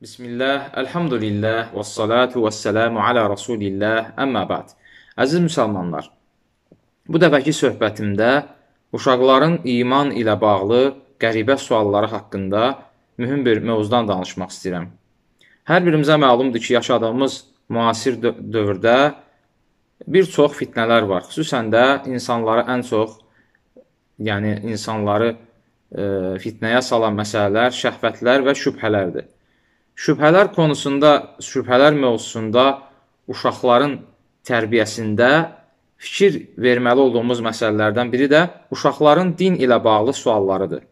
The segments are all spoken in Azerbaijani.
Bismillah, elhamdülillah, və salatu və səlamu alə rasulillah, əmmə bəd. Əziz müsəlmanlar, bu dəfəki söhbətimdə uşaqların iman ilə bağlı qəribə sualları haqqında mühüm bir mövzudan danışmaq istəyirəm. Hər birimizə məlumdur ki, yaşadığımız müasir dövrdə bir çox fitnələr var. Xüsusən də insanları ən çox, yəni insanları e, fitnəyə salan məsələlər, şəhvətlər və şübhələrdir şübhələr konusunda, şübhələr mövzusunda uşaqların tərbiyəsində fikir verməli olduğumuz məsələlərdən biri də uşaqların din ilə bağlı suallarıdır.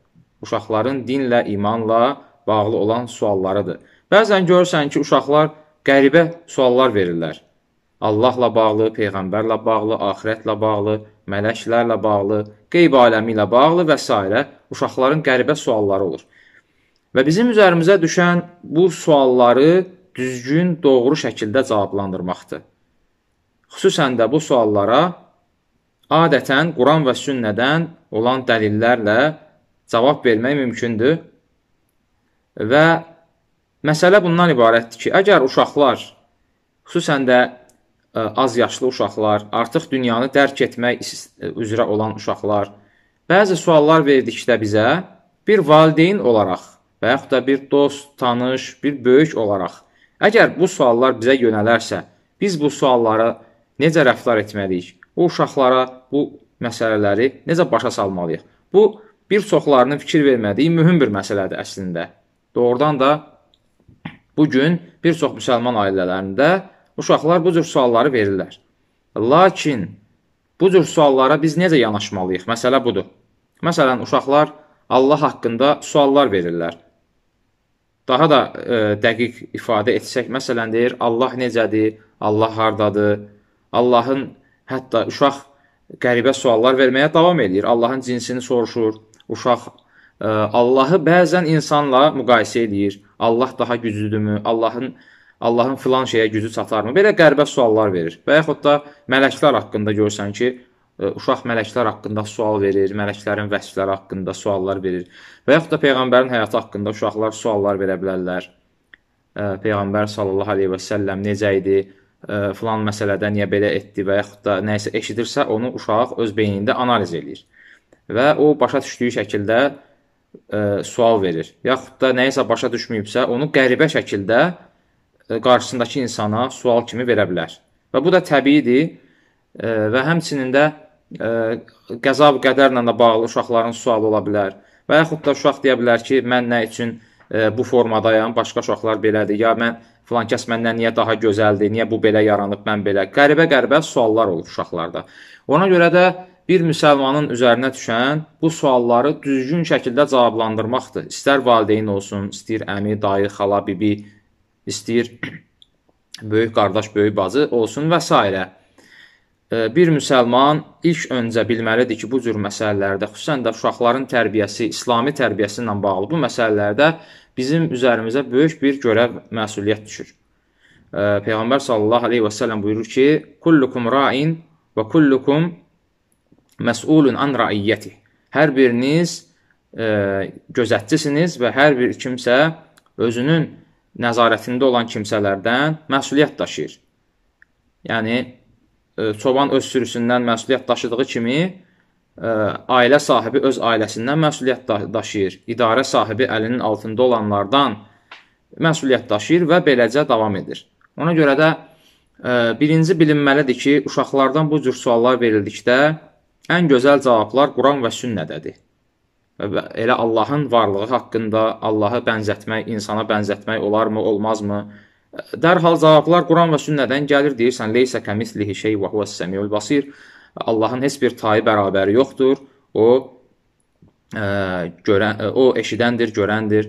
Uşaqların dinlə, imanla bağlı olan suallarıdır. Bəzən görürsən ki, uşaqlar qəribə suallar verirlər. Allahla bağlı, peyğəmbərlə bağlı, axirətlə bağlı, mələklərlə bağlı, qeyb aləmi ilə bağlı və s. uşaqların qəribə sualları olur. Və bizim üzərimizə düşən bu sualları düzgün, doğru şəkildə cavablandırmaqdır. Xüsusən də bu suallara adətən Quran və sünnədən olan dəlillərlə cavab vermək mümkündür. Və məsələ bundan ibarətdir ki, əgər uşaqlar, xüsusən də e, az yaşlı uşaqlar, artıq dünyanı dərk etmək e, üzrə olan uşaqlar bəzi suallar verdikdə bizə bir valideyn olaraq və yaxud da bir dost, tanış, bir böyük olaraq əgər bu suallar bizə yönələrsə, biz bu suallara necə rəftar etməliyik? O uşaqlara bu məsələləri necə başa salmalıyıq? Bu bir çoxlarının fikir vermədiyi mühüm bir məsələdir əslində. Doğrudan da bu gün bir çox müsəlman ailələrində uşaqlar bu cür sualları verirlər. Lakin bu cür suallara biz necə yanaşmalıyıq? Məsələ budur. Məsələn, uşaqlar Allah haqqında suallar verirlər. Daha da e, dəqiq ifadə etsək, məsələn deyir, Allah necədir? Allah hardadır? Allahın hətta uşaq qəribə suallar verməyə davam edir. Allahın cinsini soruşur. Uşaq e, Allahı bəzən insanla müqayisə edir. Allah daha güclüdürmü? Allahın Allahın filan şeyə gücü çatarmı? Belə qəribə suallar verir. Və yaxud da mələklər haqqında görsən ki, uşaq mələklər haqqında sual verir, mələklərin vəsfləri haqqında suallar verir və yaxud da peyğəmbərin həyatı haqqında uşaqlar suallar verə bilərlər. Peyğəmbər sallallahu əleyhi və səlləm necə idi? Filan məsələdə niyə belə etdi və yaxud da nəyisə eşidirsə, onu uşaq öz beynində analiz eləyir. Və o başa düşdüyü şəkildə ə, sual verir. Yaxud da nəyisə başa düşməyibsə, onu qəribə şəkildə ə, qarşısındakı insana sual kimi verə bilər. Və bu da təbiidir ə, və həmçinin də qəza və qədərlə də bağlı uşaqların sualı ola bilər. Və yaxud da uşaq deyə bilər ki, mən nə üçün ə, bu formadayam, başqa uşaqlar belədir, ya mən filan kəs məndən niyə daha gözəldir, niyə bu belə yaranıb, mən belə. Qəribə-qəribə suallar olur uşaqlarda. Ona görə də bir müsəlmanın üzərinə düşən bu sualları düzgün şəkildə cavablandırmaqdır. İstər valideyn olsun, istəyir əmi, dayı, xala, bibi, istəyir böyük qardaş, böyük bacı olsun və s bir müsəlman ilk öncə bilməlidir ki, bu cür məsələlərdə, xüsusən də uşaqların tərbiyəsi, İslami tərbiyəsi ilə bağlı bu məsələlərdə bizim üzərimizə böyük bir görəv məsuliyyət düşür. Peyğəmbər sallallahu əleyhi və səlləm buyurur ki: "Kullukum ra'in və kullukum məs'ulun an ra'iyyəti." Hər biriniz ə, e, gözətçisiniz və hər bir kimsə özünün nəzarətində olan kimsələrdən məsuliyyət daşıyır. Yəni E, çoban öz sürüsündən məsuliyyət daşıdığı kimi e, ailə sahibi öz ailəsindən məsuliyyət daşıyır. İdarə sahibi əlinin altında olanlardan məsuliyyət daşıyır və beləcə davam edir. Ona görə də e, birinci bilinməlidir ki, uşaqlardan bu cür suallar verildikdə ən gözəl cavablar Quran və sünnədədir. Və elə Allahın varlığı haqqında Allahı bənzətmək, insana bənzətmək olarmı, olmazmı? Dərhal cavablar Quran və sünnədən gəlir. Deyirsən, leysə kəmislihi şey və huvəs səmiul basir. Allahın heç bir tayı bərabəri yoxdur. O ə, e, görən ə, e, o eşidəndir, görəndir.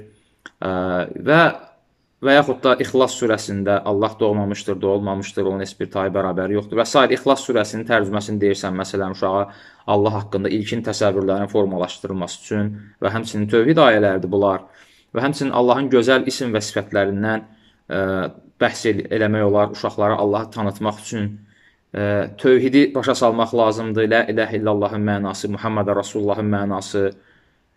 Ə, e, və və yaxud da İxlas surəsində Allah doğmamışdır, doğulmamışdır, onun heç bir tayı bərabəri yoxdur və s. İxlas surəsinin tərcüməsini deyirsən məsələn uşağa Allah haqqında ilkin təsəvvürlərin formalaşdırılması üçün və həmçinin tövhid ayələrdir bunlar və həmçinin Allahın gözəl isim və sifətlərindən bəhs eləmək olar, uşaqlara Allahı tanıtmaq üçün tövhidi başa salmaq lazımdır. Lə iləh illallahın mənası, Muhammedə Rasulullahın mənası.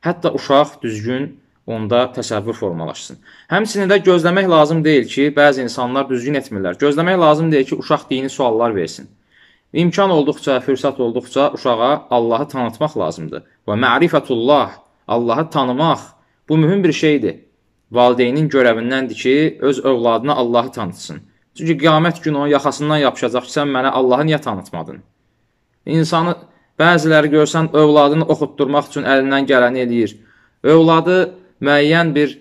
Hətta uşaq düzgün onda təsəvvür formalaşsın. Həmçinin də gözləmək lazım deyil ki, bəzi insanlar düzgün etmirlər. Gözləmək lazım deyil ki, uşaq dini suallar versin. İmkan olduqca, fürsət olduqca uşağa Allahı tanıtmaq lazımdır. Və mərifətullah, Allahı tanımaq bu mühüm bir şeydir valideynin görəvindəndir ki, öz övladına Allahı tanıtsın. Çünki qiyamət günü o yaxasından yapışacaq ki, sən mənə Allahı niyə tanıtmadın? İnsanı bəziləri görsən övladını oxutdurmaq üçün əlindən gələni eləyir. Övladı müəyyən bir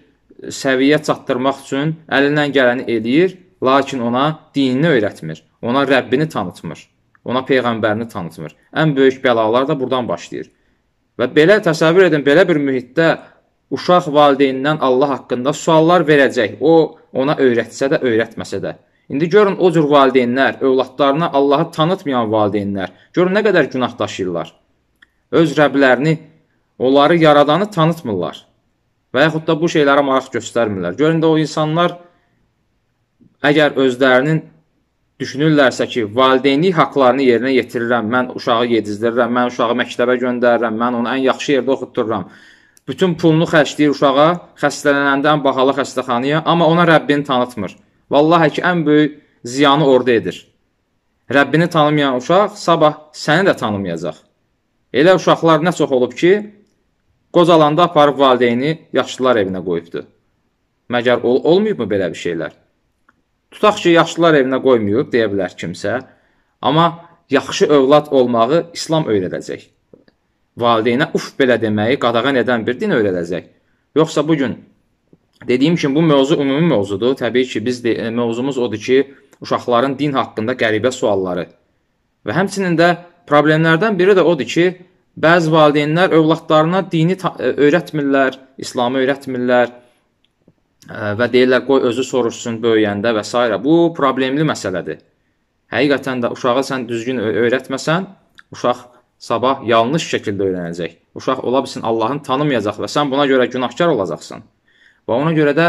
səviyyə çatdırmaq üçün əlindən gələni eləyir, lakin ona dinini öyrətmir, ona Rəbbini tanıtmır, ona peyğəmbərini tanıtmır. Ən böyük bəlalar da burdan başlayır. Və belə təsəvvür edin, belə bir mühitdə uşaq valideynindən Allah haqqında suallar verəcək. O ona öyrətsə də, öyrətməsə də. İndi görün o cür valideynlər, övladlarına Allahı tanıtmayan valideynlər, görün nə qədər günah daşıyırlar. Öz rəblərini, onları yaradanı tanıtmırlar. Və yaxud da bu şeylərə maraq göstərmirlər. Görün də o insanlar əgər özlərinin düşünürlərsə ki, valideynlik haqqlarını yerinə yetirirəm, mən uşağı yedizdirirəm, mən uşağı məktəbə göndərirəm, mən onu ən yaxşı yerdə oxutdururam Bütün pulunu xərcləyir uşağa, xəstələnəndən bahalı xəstəxanaya, amma ona Rəbbini tanıtmır. Vallahi ki, ən böyük ziyanı orada edir. Rəbbini tanımayan uşaq sabah səni də tanımayacaq. Elə uşaqlar nə çox olub ki, qocalanda aparıb valideyni yaşlılar evinə qoyubdu. Məgər ol olmayıbmı belə bir şeylər? Tutaq ki, yaşlılar evinə qoymayıb, deyə bilər kimsə, amma yaxşı övlad olmağı İslam öyrədəcək valideynə uf belə deməyi qadağan edən bir din öyrədəcək. Yoxsa bu gün dediyim kimi bu mövzu ümumi mövzudur. Təbii ki, biz de, mövzumuz odur ki, uşaqların din haqqında qəribə sualları. Və həmçinin də problemlərdən biri də odur ki, bəzi valideynlər övladlarına dini e, öyrətmirlər, İslamı öyrətmirlər e, və deyirlər qoy özü soruşsun böyüyəndə və s. Bu problemli məsələdir. Həqiqətən də uşağa sən düzgün öyrətməsən, uşaq sabah yanlış şəkildə öyrənəcək. Uşaq ola bilsin Allahın tanımayacaq və sən buna görə günahkar olacaqsan. Və ona görə də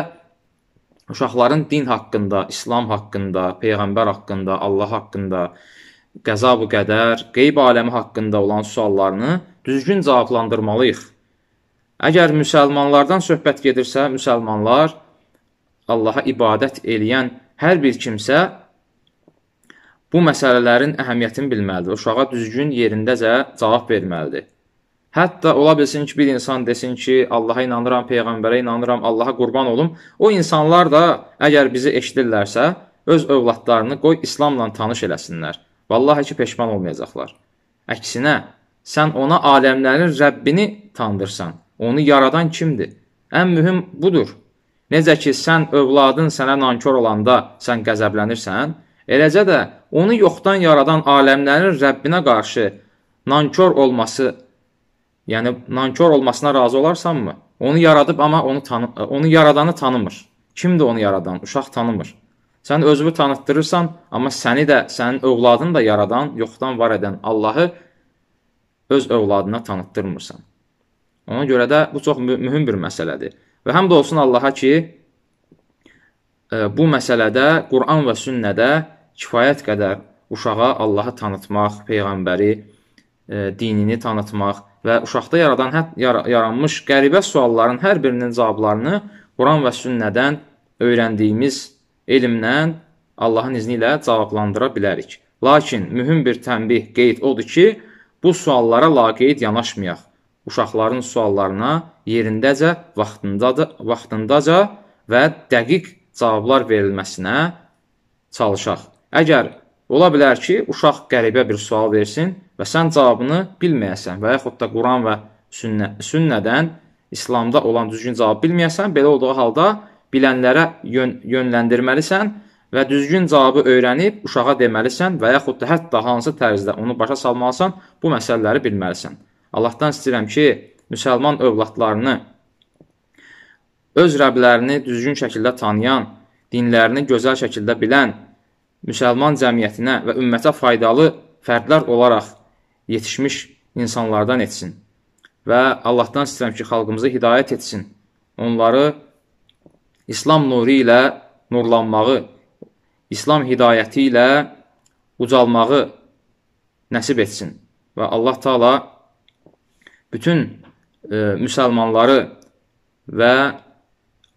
uşaqların din haqqında, İslam haqqında, peyğəmbər haqqında, Allah haqqında, qəza bu qədər, qeyb aləmi haqqında olan suallarını düzgün cavablandırmalıyıq. Əgər müsəlmanlardan söhbət gedirsə, müsəlmanlar Allaha ibadət eləyən hər bir kimsə Bu məsələlərin əhəmiyyətini bilməlidir. Uşağa düzgün yerindəcə cavab verməlidir. Hətta ola bilsin ki, bir insan desin ki, Allaha inanıram, peyğəmbərə inanıram, Allaha qurban olum. O insanlar da əgər bizi eşidirlərsə, öz övladlarını qoy İslamla tanış eləsinlər. Vallahi ki, peşman olmayacaqlar. Əksinə, sən ona aləmlərin Rəbbini tanıdırsan. Onu yaradan kimdir? Ən mühüm budur. Necə ki, sən övladın sənə nankor olanda sən qəzəblənirsən, eləcə də onu yoxdan yaradan aləmlərin Rəbbinə qarşı nankor olması, yəni nankor olmasına razı olarsanmı? Onu yaradıb amma onu tanı onu yaradanı tanımır. Kimdir onu yaradan? Uşaq tanımır. Sən özünü tanıtdırırsan, amma səni də, sənin övladını da yaradan, yoxdan var edən Allahı öz övladına tanıtdırmırsan. Ona görə də bu çox mühüm bir məsələdir. Və həm də olsun Allaha ki, e, bu məsələdə Quran və sünnədə kifayət qədər uşağa Allahı tanıtmaq, peyğəmbəri, e, dinini tanıtmaq və uşaqda yaradan yaranmış qəribə sualların hər birinin cavablarını Quran və sünnədən öyrəndiyimiz elmdən Allahın izni ilə cavablandıra bilərik. Lakin mühüm bir tənbih qeyd odur ki, bu suallara laqeyd yanaşmayaq. Uşaqların suallarına yerindəcə, vaxtındaca, vaxtındaca və dəqiq cavablar verilməsinə çalışaq. Əgər ola bilər ki, uşaq qəribə bir sual versin və sən cavabını bilməyəsən və yaxud da Quran və sünnə, sünnədən İslamda olan düzgün cavab bilməyəsən, belə olduğu halda bilənlərə yön yönləndirməlisən və düzgün cavabı öyrənib uşağa deməlisən və yaxud da hətta hansı tərzdə onu başa salmalısan, bu məsələləri bilməlisən. Allahdan istəyirəm ki, müsəlman övladlarını öz rəblərini düzgün şəkildə tanıyan, dinlərini gözəl şəkildə bilən müsəlman cəmiyyətinə və ümmətə faydalı fərdlər olaraq yetişmiş insanlardan etsin və Allahdan istəyirəm ki, xalqımızı hidayət etsin, onları İslam nuru ilə nurlanmağı, İslam hidayəti ilə ucalmağı nəsib etsin və Allah Taala bütün e, müsəlmanları və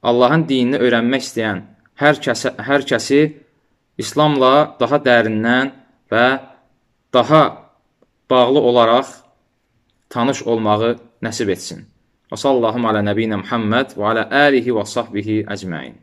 Allahın dinini öyrənmək istəyən hər kəsə hər kəsi İslamla daha dərindən və daha bağlı olaraq tanış olmağı nəsib etsin. Və sallallahu alə nəbiyinə Muhammed və alə alihi və sahbihi əcməin.